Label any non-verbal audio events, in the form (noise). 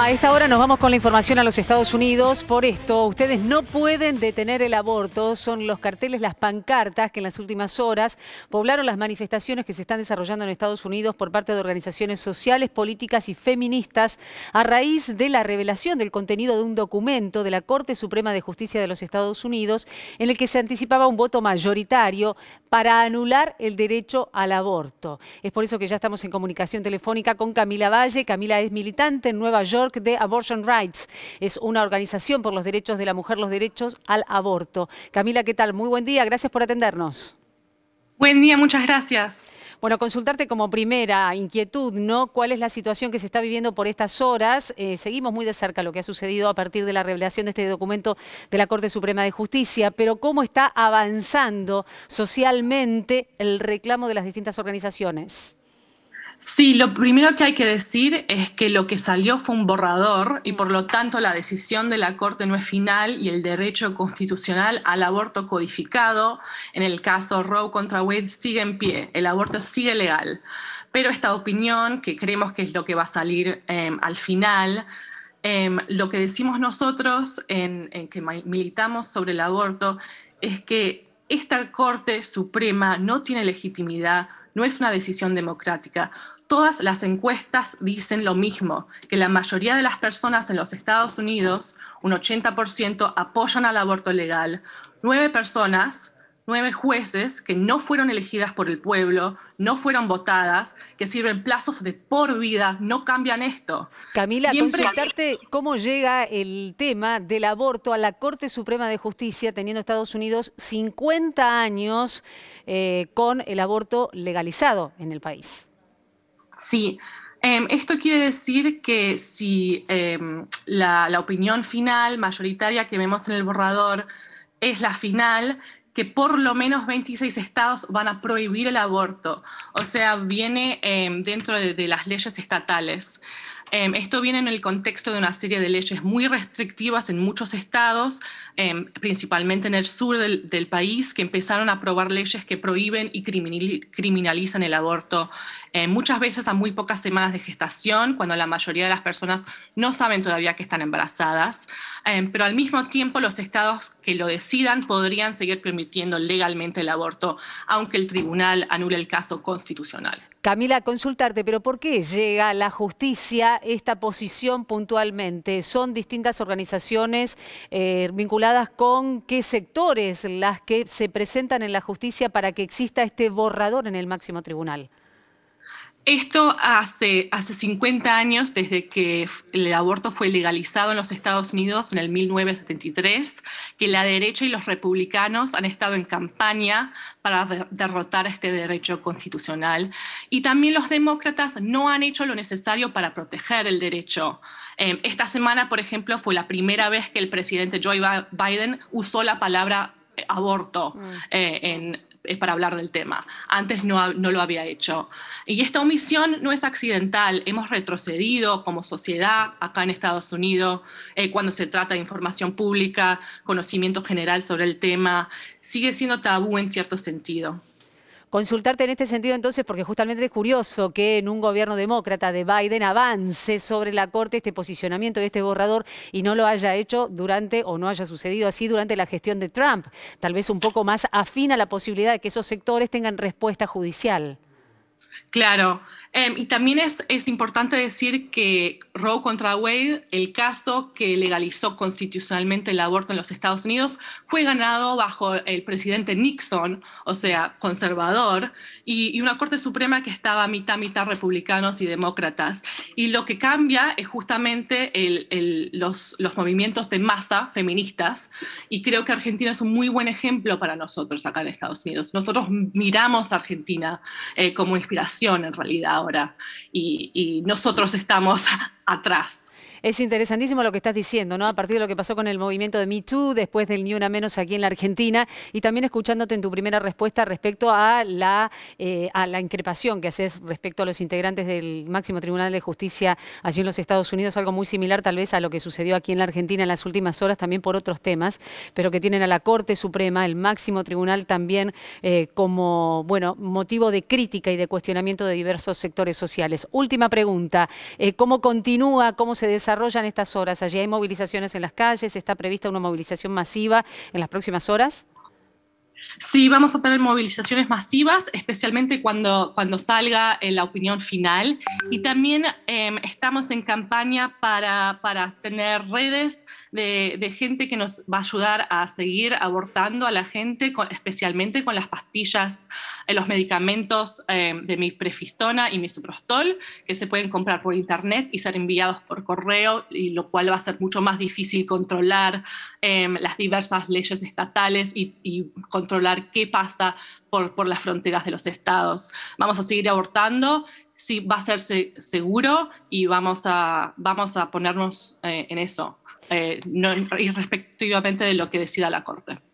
A esta hora nos vamos con la información a los Estados Unidos. Por esto, ustedes no pueden detener el aborto. Son los carteles, las pancartas que en las últimas horas poblaron las manifestaciones que se están desarrollando en Estados Unidos por parte de organizaciones sociales, políticas y feministas a raíz de la revelación del contenido de un documento de la Corte Suprema de Justicia de los Estados Unidos en el que se anticipaba un voto mayoritario para anular el derecho al aborto. Es por eso que ya estamos en comunicación telefónica con Camila Valle. Camila es militante en Nueva York de Abortion Rights. Es una organización por los derechos de la mujer, los derechos al aborto. Camila, ¿qué tal? Muy buen día, gracias por atendernos. Buen día, muchas gracias. Bueno, consultarte como primera inquietud, ¿no? ¿Cuál es la situación que se está viviendo por estas horas? Eh, seguimos muy de cerca lo que ha sucedido a partir de la revelación de este documento de la Corte Suprema de Justicia, pero ¿cómo está avanzando socialmente el reclamo de las distintas organizaciones? Sí, lo primero que hay que decir es que lo que salió fue un borrador y por mm. lo tanto la decisión de la Corte no es final y el derecho constitucional al aborto codificado, en el caso Roe contra Wade, sigue en pie, el aborto sigue legal. Pero esta opinión, que creemos que es lo que va a salir em, al final, em, lo que decimos nosotros en que militamos sobre el aborto es que esta Corte Suprema no tiene legitimidad no es una decisión democrática. Todas las encuestas dicen lo mismo, que la mayoría de las personas en los Estados Unidos, un 80%, apoyan al aborto legal. Nueve personas, nueve jueces que no fueron elegidas por el pueblo, no fueron votadas, que sirven plazos de por vida, no cambian esto. Camila, consultarte cómo llega el tema del aborto a la Corte Suprema de Justicia, teniendo Estados Unidos 50 años eh, con el aborto legalizado en el país. Sí. Em, esto quiere decir que si em, la opinión final mayoritaria que vemos en el borrador es la final, que por lo menos 26 estados van a prohibir el aborto. O sea, viene em, dentro de las leyes estatales. Em, esto viene en el contexto de una serie de leyes muy restrictivas en muchos estados, em, principalmente en el sur del, país, que empezaron a aprobar leyes que prohíben y criminalizan el aborto eh, muchas veces a muy pocas semanas de gestación, cuando la mayoría de las personas no saben todavía que están embarazadas. Em, pero al mismo tiempo los estados que lo decidan podrían seguir permitiendo legalmente el aborto, aunque el tribunal anule el caso constitucional. Camila, consultarte, pero ¿por qué llega a la justicia esta posición puntualmente? ¿Son distintas organizaciones eh, vinculadas con qué sectores las que se presentan en la justicia para que exista este borrador en el máximo tribunal? Esto hace, hace 50 años, desde que el aborto fue legalizado en los Estados Unidos en el 1973, que la derecha y los republicanos han estado en campaña para derrotar este derecho constitucional. Y también los demócratas no han hecho lo necesario para proteger el derecho. Eh, esta semana, por ejemplo, fue la primera vez que el presidente Joe Biden usó la palabra eh, aborto mm. eh, en, es para hablar del tema. Antes no, lo había hecho. Y esta omisión no es accidental. Hemos retrocedido como sociedad acá en Estados Unidos eh, cuando se trata de información pública, conocimiento general sobre el tema. Sigue siendo tabú en cierto sentido. Consultarte en este sentido entonces, porque justamente es curioso que en un gobierno demócrata de Biden avance sobre la Corte este posicionamiento de este borrador y no lo haya hecho durante o no haya sucedido así durante la gestión de Trump. Tal vez un poco más afina la posibilidad de que esos sectores tengan respuesta judicial. Claro, Em, y también es, importante decir que Roe contra Wade, el caso que legalizó constitucionalmente el aborto en los Estados Unidos, fue ganado bajo el presidente Nixon, o sea, conservador, y, una Corte Suprema que estaba mitad, mitad republicanos y demócratas. Y lo que cambia es justamente los, movimientos de masa feministas, y creo que Argentina es un muy buen ejemplo para nosotros acá en Estados Unidos. Nosotros miramos a Argentina eh, como inspiración en realidad ahora y, y nosotros estamos (laughs) atrás. Es interesantísimo lo que estás diciendo, ¿no? A partir de lo que pasó con el movimiento de Me Too, después del Ni Una Menos aquí en la Argentina, y también escuchándote en tu primera respuesta respecto a la, eh, a la increpación que haces respecto a los integrantes del Máximo Tribunal de Justicia allí en los Estados Unidos, algo muy similar tal vez a lo que sucedió aquí en la Argentina en las últimas horas, también por otros temas, pero que tienen a la Corte Suprema, el Máximo Tribunal también eh, como, bueno, motivo de crítica y de cuestionamiento de diversos sectores sociales. Última pregunta, eh, ¿cómo continúa, cómo se desarrolla? desarrolla en estas horas? Allí hay movilizaciones en las calles, está prevista una movilización masiva en las próximas horas. Sí, vamos a tener movilizaciones masivas, especialmente cuando, cuando salga eh, la opinión final. Y también em, estamos en campaña para, para tener redes de, gente que nos va a ayudar a seguir abortando a la gente, especialmente con las pastillas en los medicamentos eh, de mi prefistona y mi suprostol, que se pueden comprar por internet y ser enviados por correo, y lo cual va a ser mucho más difícil controlar em, las diversas leyes estatales y, controlar qué pasa por, las fronteras de los estados. Vamos a seguir abortando sí va a ser seguro y vamos a, vamos a ponernos eh, en eso, eh, no, irrespectivamente de lo que decida la Corte.